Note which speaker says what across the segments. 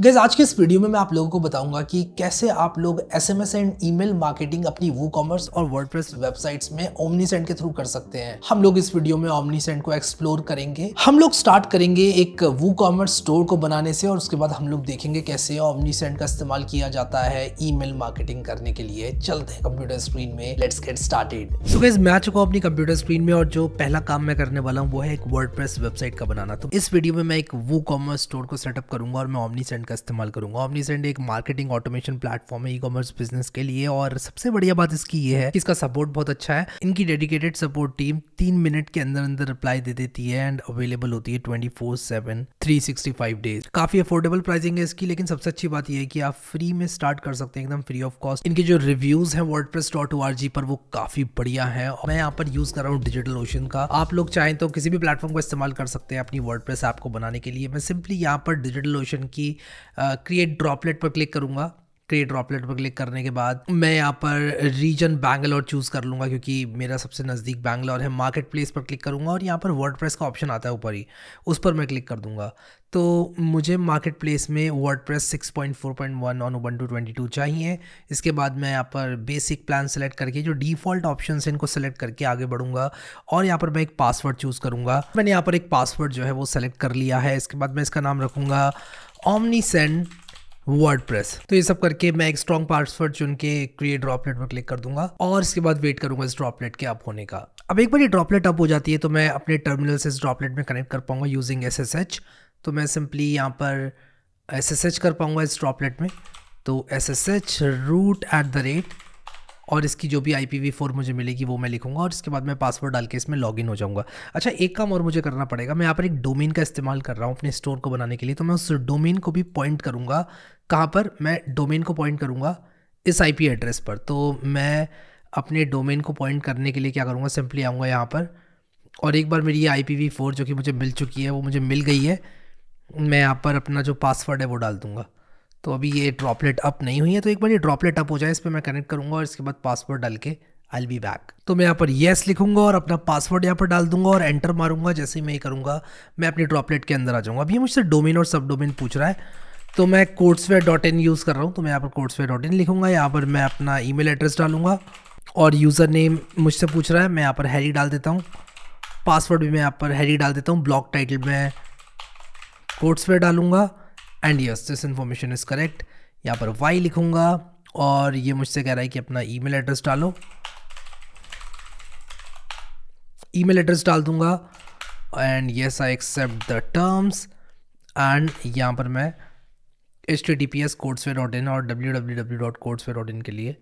Speaker 1: Gas आज के इस वीडियो में मैं आप लोगों को बताऊंगा कि कैसे आप लोग S M S and email marketing अपनी वो कॉमर्स और वर्डप्रेस वेबसाइट्स में ओमनी सेंड के थ्रू कर सकते हैं हम लोग इस वीडियो में ओमनी सेंड को एक्सप्लोर करेंगे हम लोग स्टार्ट करेंगे एक वो कॉमर्स स्टोर को बनाने से और उसके बाद हम लोग देखेंगे कैसे ओमनी सेंड का इस्तेमाल किया जाता है ई मेल मार्केटिंग करने के लिए चलते हैं कंप्यूटर स्क्रीन में let's get started so guys मैं आ चुका हूँ अपनी कंप्यूटर स्क्रीन में और जो पहला काम मैं करने वाला हूँ वो है एक वर्ड वेबसाइट का बनाना तो इस वीडियो में मैं एक वो कॉमर्स स्टोर को सेटअप करूंगा और मैं ओमनी ओमनीसेंट का इस्तेमाल करूँगा ओमनीसेंट एक मार्केटिंग ऑटोमेशन प्लेटफॉर्म है ई कॉमर्स बिजनेस के लिए और सबसे बढ़िया बात इसकी ये है कि इसका सपोर्ट बहुत अच्छा है इनकी डेडिकेटेड सपोर्ट टीम तीन मिनट के अंदर अंदर रिप्लाई दे देती है एंड अवेलेबल होती है twenty four seven three sixty five days काफ़ी अफोर्डेबल प्राइसिंग है इसकी लेकिन सबसे अच्छी बात यह है कि आप फ्री में स्टार्ट कर सकते हैं एकदम फ्री ऑफ कॉस्ट इनके जो रिव्यूज़ है WordPress dot O R G पर वो काफ़ी बढ़िया है और मैं यहाँ पर यूज़ कर रहा हूँ डिजिटल ओशन का आप लोग चाहें तो किसी भी प्लेटफॉर्म का इस्तेमाल कर सकते हैं अपनी वर्ड प्रेस ऐप को बनाने के लिए मैं सिंपली यहाँ पर डिजिटल ओशन की क्रिएट ड्रॉपलेट पर क्लिक करूँगा क्रिएट ड्रॉपलेट पर क्लिक करने के बाद मैं यहाँ पर रीजन बैंगलोर चूज़ कर लूँगा क्योंकि मेरा सबसे नज़दीक बैंगलोर है मार्केट प्लेस पर क्लिक करूँगा और यहाँ पर वर्ड का ऑप्शन आता है ऊपर ही उस पर मैं क्लिक कर दूँगा तो मुझे मार्केट प्लेस में WordPress six point four point one on one two twenty two चाहिए इसके बाद मैं यहाँ पर बेसिक प्लान सेलेक्ट करके जो डिफ़ॉल्ट ऑप्शन है इनको सेलेक्ट करके आगे बढ़ूँगा और यहाँ पर मैं एक पासवर्ड चूज़ करूँगा मैंने यहाँ पर एक पासवर्ड जो है वो सेलेक्ट कर लिया है इसके बाद मैं इसका नाम रखूँगा omnisend वर्डप्रेस तो ये सब करके मैं एक स्ट्रॉन्ग पासवर्ड चुन के क्रिएट ड्रॉपलेट पर क्लिक कर दूंगा और इसके बाद वेट करूंगा इस ड्रॉपलेट के अप होने का अब एक बार ये ड्रॉपलेट अप हो जाती है तो मैं अपने टर्मिनल से इस ड्रॉपलेट में कनेक्ट कर पाऊंगा यूजिंग एस तो मैं सिंपली यहाँ पर एस कर पाऊंगा इस ड्रॉपलेट में तो S S H root at the rate और इसकी जो भी आई पी वी फोर मुझे मिलेगी वो मैं लिखूँगा और इसके बाद मैं पासवर्ड डाल के इसमें लॉग इन हो जाऊँगा अच्छा एक काम और मुझे करना पड़ेगा मैं यहाँ पर एक डोमेन का इस्तेमाल कर रहा हूँ अपने स्टोर को बनाने के लिए तो मैं उस डोमेन को भी पॉइंट करूँगा कहाँ पर मैं डोमेन को पॉइंट करूँगा इस आई पी एड्रेस पर तो मैं अपने डोमेन को पॉइंट करने के लिए क्या करूँगा सिंपली आऊँगा यहाँ पर और एक बार मेरी ये आई पी वी फोर जो कि मुझे मिल चुकी है वो मुझे मिल गई है मैं यहाँ पर अपना जो पासवर्ड है वो डाल दूँगा तो अभी ये ड्रॉपलेट अप नहीं हुई है तो एक बार ये ड्रॉपलेट अप हो जाए इस पर मैं कनेक्ट करूँगा और इसके बाद पासवर्ड डाल के आई बी बैक तो मैं यहाँ पर येस लिखूंगा और अपना पासवर्ड यहाँ पर डाल दूंगा और एंटर मारूंगा जैसे ही मैं ये करूँगा मैं अपनी ड्रॉपलेट के अंदर आ जाऊँगा अभी मुझसे डोमिन और सब डोमिन पूछ रहा है तो मैं कोर्ट्सवेयर डॉट इन यूज़ कर रहा हूँ तो मैं यहाँ पर कोर्ट्सवेयर डॉट इन लिखूँगा यहाँ पर मैं अपना मेल एड्रेस डालूंगा और यूज़र नेम मुझसे पूछ रहा है मैं यहाँ पर हैरी डाल देता हूँ पासवर्ड भी मैं यहाँ पर हैरी डाल देता हूँ ब्लॉक टाइटल में कोर्ट्सवेयर डालूंगा and yes this information is correct यहाँ पर वाई लिखूँगा और ये मुझसे कह रहा है कि अपना ईमेल एड्रेस डालो ईमेल एड्रेस डाल दूँगा and yes I accept the terms and यहाँ पर मैं H T T P S way dot in और W W W dot way dot in के लिए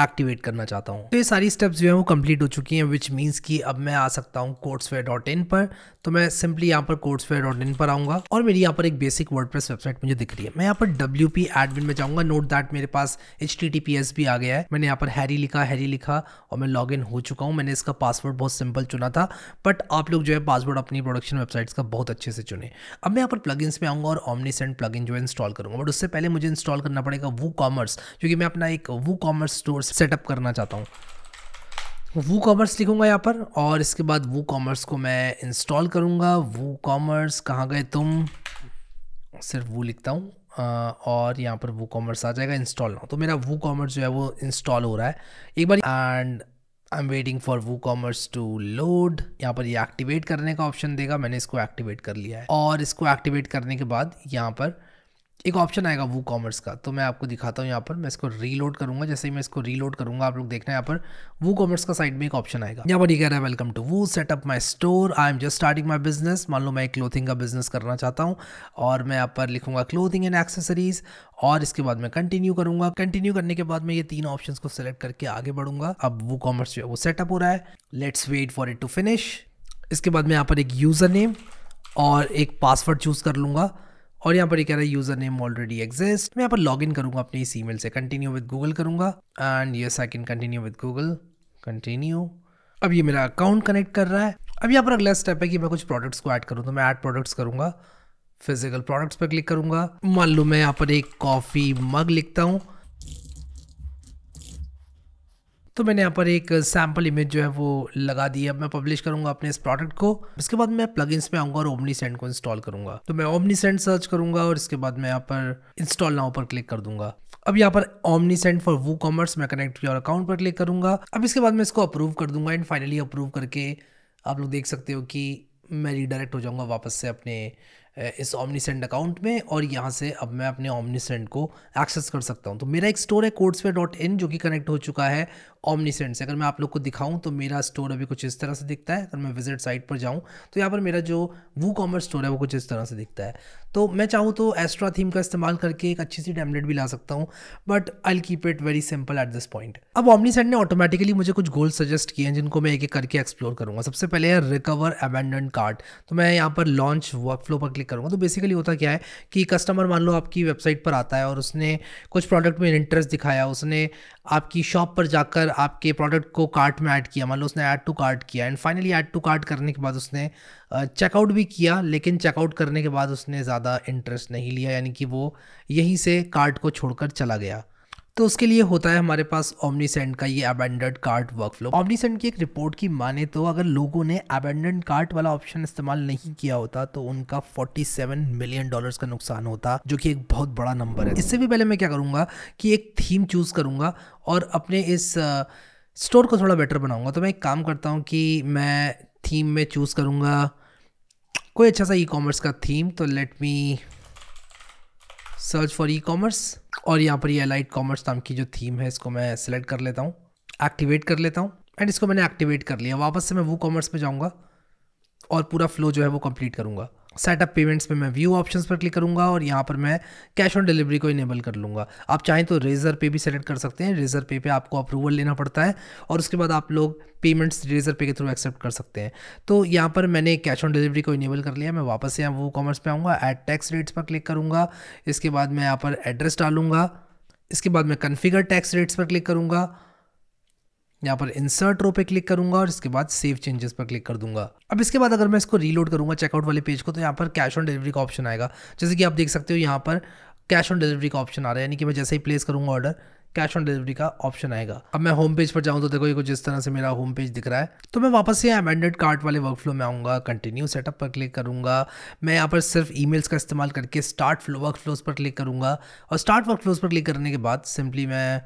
Speaker 1: एक्टिवेट करना चाहता हूँ तो ये सारी स्टेप्स जो है वो कंप्लीट हो चुकी हैं विच मीन्स कि अब मैं आ सकता हूँ वेयर डॉट इन पर तो मैं सिंपली यहाँ पर कोर्ट्सफेयर डॉट इन पर आऊँगा और मेरी यहाँ पर एक बेसिक वर्ड प्रेस वेबसाइट मुझे दिख रही है मैं यहाँ पर डब्ल्यू पी एडमिन में जाऊँगा नोट दैट मेरे पास H T T P S भी आ गया है मैंने यहाँ पर हैरी लिखा हैरी लिखा और मैं लॉग इन हो चुका हूँ मैंने इसका पासवर्ड बहुत सिंपल चुना था बट आप लोग जो है पासवर्ड अपनी प्रोडक्शन वेबसाइट्स का बहुत अच्छे से चुने अब मैं यहाँ पर प्लग में आऊँगा और ऑमनीसेंट प्लग जो है इंस्टॉल करूँगा बट उससे पहले मुझे इंस्टॉल करना पड़ेगा वो कॉमर्स क्योंकि मैं अपना एक वो कॉमर्स स्टोर सेटअप करना चाहता हूँ वो कॉमर्स लिखूँगा यहाँ पर और इसके बाद वो कॉमर्स को मैं इंस्टॉल करूँगा वो कॉमर्स कहाँ गए तुम सिर्फ वो लिखता हूँ और यहाँ पर वो कॉमर्स आ जाएगा इंस्टॉल ना तो मेरा वो कॉमर्स जो है वो इंस्टॉल हो रहा है एक बार and I am waiting for WooCommerce to load यहाँ पर ये एक्टिवेट करने का ऑप्शन देगा मैंने इसको एक्टिवेट कर लिया है और इसको एक्टिवेट करने के बाद यहाँ पर एक ऑप्शन आएगा वो कॉमर्स का तो मैं आपको दिखाता हूँ यहाँ पर मैं इसको रीलोड करूंगा जैसे ही मैं इसको रीलोड करूंगा आप लोग देखना है यहाँ पर वो कॉमर्स का साइड में एक ऑप्शन आएगा यहाँ पर ये कह रहा है welcome to Woo setup my store I am just starting my business मान लो मैं एक क्लोथिंग का बिजनेस करना चाहता हूँ और मैं यहाँ पर लिखूंगा क्लोथिंग एंड एक्सेसरीज और इसके बाद मैं कंटिन्यू करूंगा कंटिन्यू करने के बाद मैं ये तीन ऑप्शन को सिलेक्ट करके आगे बढ़ूंगा अब वो कॉमर्स जो है वो सेटअप हो रहा है let's wait for it to finish इसके बाद मैं यहाँ पर एक यूज़र नेम और एक पासवर्ड चूज़ कर लूंगा और यहाँ पर ये कह रहा है यूजर नेम ऑलरेडी एग्जिस्ट मैं यहाँ पर लॉग इन करूंगा अपने इस ईमेल से कंटिन्यू विद गूगल करूंगा and yes I can continue with Google continue अब ये मेरा अकाउंट कनेक्ट कर रहा है अब यहाँ पर अगला स्टेप है कि मैं कुछ प्रोडक्ट्स को ऐड करूँ तो मैं ऐड प्रोडक्ट्स करूँगा फिजिकल प्रोडक्ट्स पर क्लिक करूँगा मान लो मैं यहाँ पर एक कॉफ़ी मग लिखता हूँ तो मैंने यहाँ पर एक सैम्पल इमेज जो है वो लगा दी अब मैं पब्लिश करूंगा अपने इस प्रोडक्ट को इसके बाद मैं प्लग में आऊंगा और ओमनी सेंट को इंस्टॉल करूंगा तो मैं ओमनी सेंट सर्च करूंगा और इसके बाद मैं यहाँ पर इंस्टॉल नाउ पर क्लिक कर दूंगा अब यहाँ पर Omnisend for WooCommerce मैं कनेक्ट योर अकाउंट पर क्लिक करूंगा अब इसके बाद मैं इसको अप्रूव कर दूंगा एंड फाइनली अप्रूव करके आप लोग देख सकते हो कि मैं रिडायरेक्ट हो जाऊंगा वापस से अपने इस सेंट अकाउंट में और यहाँ से अब मैं अपने सेंट को एक्सेस कर सकता हूँ तो मेरा एक स्टोर है कोड्सवे डॉट इन जो कि कनेक्ट हो चुका है ऑमनीसेंट से अगर मैं आप लोग को दिखाऊं तो मेरा स्टोर अभी कुछ इस तरह से दिखता है अगर मैं विजिट साइट पर जाऊं तो यहाँ पर मेरा जो वू कॉमर्स स्टोर है वो कुछ इस तरह से दिखता है तो मैं चाहूँ तो एस्ट्रा थीम का इस्तेमाल करके एक अच्छी सी टैबलेट भी ला सकता हूँ but I keep it very simple at this point अब ऑमनीसेंट ने ऑटोमेटिकली मुझे कुछ गोल सजेस्ट किए हैं जिनको मैं एक एक करके एक्सप्लोर करूँगा सबसे पहले है रिकवर अबेंडेंट कार्ड तो मैं यहाँ पर लॉन्च वर्क फ्लो पर क्लिक करूँगा तो बेसिकली होता क्या है कि कस्टमर मान लो आपकी वेबसाइट पर आता है और उसने कुछ प्रोडक्ट में इंटरेस्ट दिखाया उसने आपकी शॉप पर जाकर आपके प्रोडक्ट को कार्ट में ऐड किया मान लो उसने ऐड टू कार्ट किया and finally add to cart करने के बाद उसने चेकआउट भी किया लेकिन चेकआउट करने के बाद उसने ज़्यादा इंटरेस्ट नहीं लिया यानी कि वो यहीं से कार्ट को छोड़कर चला गया तो उसके लिए होता है हमारे पास ओमनीसेंट का ये अबेंडेड कार्ट वर्कफ्लो ओमनीसेंट की एक रिपोर्ट की माने तो अगर लोगों ने अबेंडेड कार्ट वाला ऑप्शन इस्तेमाल नहीं किया होता तो उनका 47 मिलियन डॉलर्स का नुकसान होता जो कि एक बहुत बड़ा नंबर है इससे भी पहले मैं क्या करूँगा कि एक थीम चूज़ करूँगा और अपने इस स्टोर को थोड़ा बेटर बनाऊँगा तो मैं एक काम करता हूँ कि मैं थीम में चूज़ करूँगा कोई अच्छा सा ई कॉमर्स का थीम तो let me search for ecommerce और यहाँ पर ये अलाइट कॉमर्स नाम की जो थीम है इसको मैं सिलेक्ट कर लेता हूँ एक्टिवेट कर लेता हूँ एंड इसको मैंने एक्टिवेट कर लिया वापस से मैं वो कॉमर्स पर जाऊँगा और पूरा फ्लो जो है वो कम्प्लीट करूँगा सेटअप पेमेंट्स पे मैं व्यू ऑप्शंस पर क्लिक करूँगा और यहाँ पर मैं कैश ऑन डिलीवरी को इनेबल कर लूँगा आप चाहें तो रेज़र पे भी सेलेक्ट कर सकते हैं रेज़र पे पे आपको अप्रूवल लेना पड़ता है और उसके बाद आप लोग पेमेंट्स रेज़र पे के थ्रू एक्सेप्ट कर सकते हैं तो यहाँ पर मैंने कैश ऑन डिलीवरी को इनेबल कर लिया मैं वापस यहाँ वो कॉमर्स पर आऊँगा एड टैक्स रेट्स पर क्लिक करूँगा इसके बाद मैं यहाँ पर एड्रेस डालूँगा इसके बाद मैं कन्फिगर टैक्स रेट्स पर क्लिक करूँगा यहाँ पर इंसर्ट रो पे क्लिक करूंगा और इसके बाद सेव चेंजेस पर क्लिक कर दूंगा अब इसके बाद अगर मैं इसको रीलोड करूंगा चेकआउट वाले पेज को तो यहाँ पर कैश ऑन डिलीवरी का ऑप्शन आएगा जैसे कि आप देख सकते हो यहाँ पर कैश ऑन डिलीवरी का ऑप्शन आ रहा है यानी कि मैं जैसे ही प्लेस करूंगा ऑर्डर कैश ऑन डिलीवरी का ऑप्शन आएगा अब मैं होम पेज पर जाऊँ तो देखो ये कुछ इस तरह से मेरा होम पेज दिख रहा है तो मैं वापस से अमेंडेड कार्ट वाले वर्क फ्लो में आऊँगा कंटिन्यू सेटअप पर क्लिक करूँगा मैं यहाँ पर सिर्फ मेल्स का इस्तेमाल करके स्टार्ट फ्लो वर्क फ्लोज पर क्लिक करूँगा और स्टार्ट वर्क फ्लोज पर क्लिक करने के बाद सिंपली मैं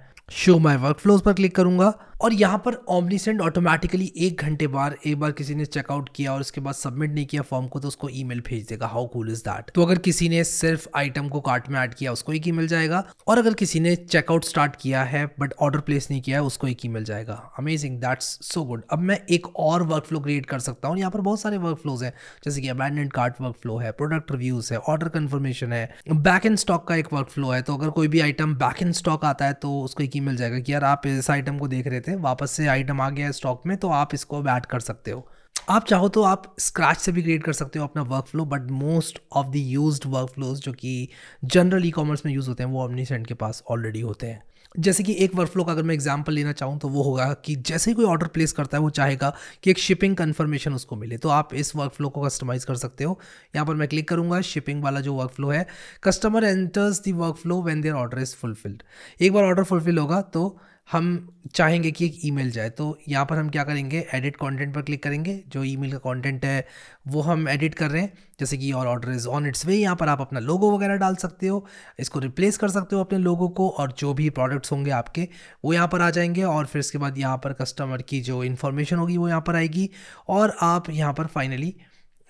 Speaker 1: शो माई वर्क फ्लोज पर क्लिक करूँगा और यहाँ पर ऑमनीसेंट ऑटोमेटिकली एक घंटे बार एक बार किसी ने चेकआउट किया और उसके बाद सबमिट नहीं किया फॉर्म को तो उसको ई भेज देगा हाउ कूल इज दैट तो अगर किसी ने सिर्फ आइटम को कार्ट में ऐड किया उसको एक ई जाएगा और अगर किसी ने चेकआउट स्टार्ट किया है बट ऑर्डर प्लेस नहीं किया है उसको एक ई जाएगा अमेजिंग दैट्स सो गुड अब मैं एक और वर्क फ्लो क्रिएट कर सकता हूँ यहाँ पर बहुत सारे वर्क फ्लोज हैं जैसे कि अबैंडेंट कार्ट वर्क फ्लो है प्रोडक्ट रिव्यूज है ऑर्डर कन्फर्मेशन है बैक इन स्टॉक का एक वर्क फ्लो है तो अगर कोई भी आइटम बैक इन स्टॉक आता है तो उसको एक ई जाएगा कि यार आप इस आइटम को देख रहे थे थे वापस से आइटम आ गया स्टॉक में तो आप इसको अब ऐड कर सकते हो आप चाहो तो आप स्क्रैच से भी क्रिएट कर सकते हो अपना workflow but most of the use workflows जो कि जनरल ई कॉमर्स में यूज़ होते हैं वो अपनी ऑमनीसेंट के पास ऑलरेडी होते हैं जैसे कि एक वर्क फ्लो का अगर मैं एग्जांपल लेना चाहूँ तो वो होगा कि जैसे ही कोई ऑर्डर प्लेस करता है वो चाहेगा कि एक शिपिंग कन्फर्मेशन उसको मिले तो आप इस वर्क फ्लो को कस्टमाइज़ कर सकते हो यहाँ पर मैं क्लिक करूँगा शिपिंग वाला जो वर्क फ्लो है customer enters the workflow when their order is fulfilled एक बार ऑर्डर फुलफिल होगा तो हम चाहेंगे कि एक ईमेल जाए तो यहाँ पर हम क्या करेंगे एडिट कंटेंट पर क्लिक करेंगे जो ईमेल का कंटेंट है वो हम एडिट कर रहे हैं जैसे कि और order is on its way यहाँ पर आप अपना लोगो वगैरह डाल सकते हो इसको रिप्लेस कर सकते हो अपने लोगों को और जो भी प्रोडक्ट्स होंगे आपके वो यहाँ पर आ जाएंगे और फिर इसके बाद यहाँ पर कस्टमर की जो इन्फॉर्मेशन होगी वो यहाँ पर आएगी और आप यहाँ पर फाइनली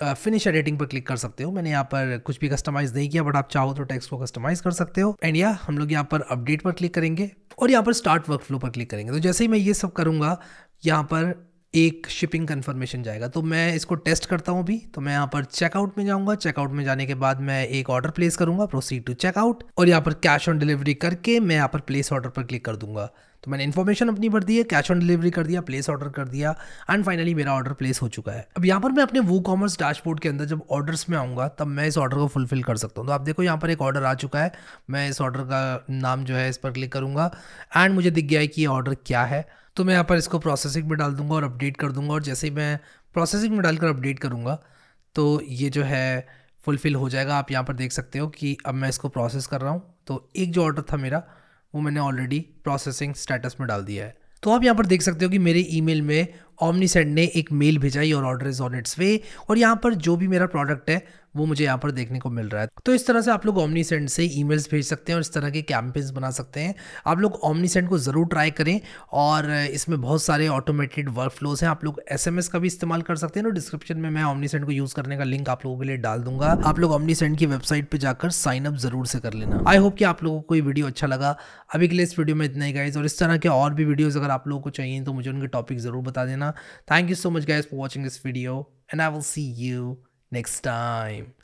Speaker 1: फिनिश एडिटिंग पर क्लिक कर सकते हो मैंने यहाँ पर कुछ भी कस्टमाइज़ नहीं किया बट आप चाहो तो टेक्स्ट को कस्टमाइज़ कर सकते हो एंड या हम लोग यहाँ पर अपडेट पर क्लिक करेंगे और यहाँ पर स्टार्ट वर्क फ्लो पर क्लिक करेंगे तो जैसे ही मैं ये सब करूँगा यहाँ पर एक शिपिंग कन्फर्मेशन जाएगा तो मैं इसको टेस्ट करता हूँ अभी तो मैं यहाँ पर चेकआउट में जाऊँगा चेकआउट में जाने के बाद मैं एक ऑर्डर प्लेस करूँगा प्रोसीड टू चेकआउट और यहाँ पर कैश ऑन डिलीवरी करके मैं यहाँ पर प्लेस ऑर्डर पर क्लिक कर दूंगा तो मैंने इन्फॉर्मेशन अपनी भर दी है कैश ऑन डिलीवरी कर दिया प्लेस ऑर्डर कर दिया एंड फाइनली मेरा ऑर्डर प्लेस हो चुका है अब यहाँ पर मैं अपने वो कॉमर्स डैशबोर्ड के अंदर जब ऑर्डर्स में आऊँगा तब मैं इस ऑर्डर को फुलफिल कर सकता हूँ तो आप देखो यहाँ पर एक ऑर्डर आ चुका है मैं इस ऑर्डर का नाम जो है इस पर क्लिक करूँगा एंड मुझे दिख गया है कि ये ऑर्डर क्या है तो मैं यहाँ पर इसको प्रोसेसिंग में डाल दूँगा और अपडेट कर दूँगा और जैसे ही मैं प्रोसेसिंग में डालकर अपडेट करूँगा तो ये जो है फुलफ़िल हो जाएगा आप यहाँ पर देख सकते हो कि अब मैं इसको प्रोसेस कर रहा हूँ तो एक जो ऑर्डर था मेरा वो मैंने ऑलरेडी प्रोसेसिंग स्टेटस में डाल दिया है तो आप यहाँ पर देख सकते हो कि मेरे ईमेल में ओमनीसेट ने एक मेल भेजा your order is on its way और यहाँ पर जो भी मेरा प्रोडक्ट है वो मुझे यहाँ पर देखने को मिल रहा है तो इस तरह से आप लोग ओमनी से ई भेज सकते हैं और इस तरह के कैंपेन्स बना सकते हैं आप लोग ओमनी को ज़रूर ट्राई करें और इसमें बहुत सारे ऑटोमेटेड वर्क फ्लोज हैं आप लोग एस का भी इस्तेमाल कर सकते हैं और डिस्क्रिप्शन में मैं ओमनी को यूज़ करने का लिंक आप लोगों के लिए डाल दूंगा आप लोग ओमनी की वेबसाइट पर जाकर साइन अप ज़रूर से कर लेना आई होप कि आप लोगों को ये वीडियो अच्छा लगा अभी के लिए इस वीडियो में इतना ही गाइज और इस तरह के और भी वीडियोज़ अगर आप लोगों को चाहिए तो मुझे उनके टॉपिक ज़रूर बता देना thank you so much guys for watching this video and I will see you next time.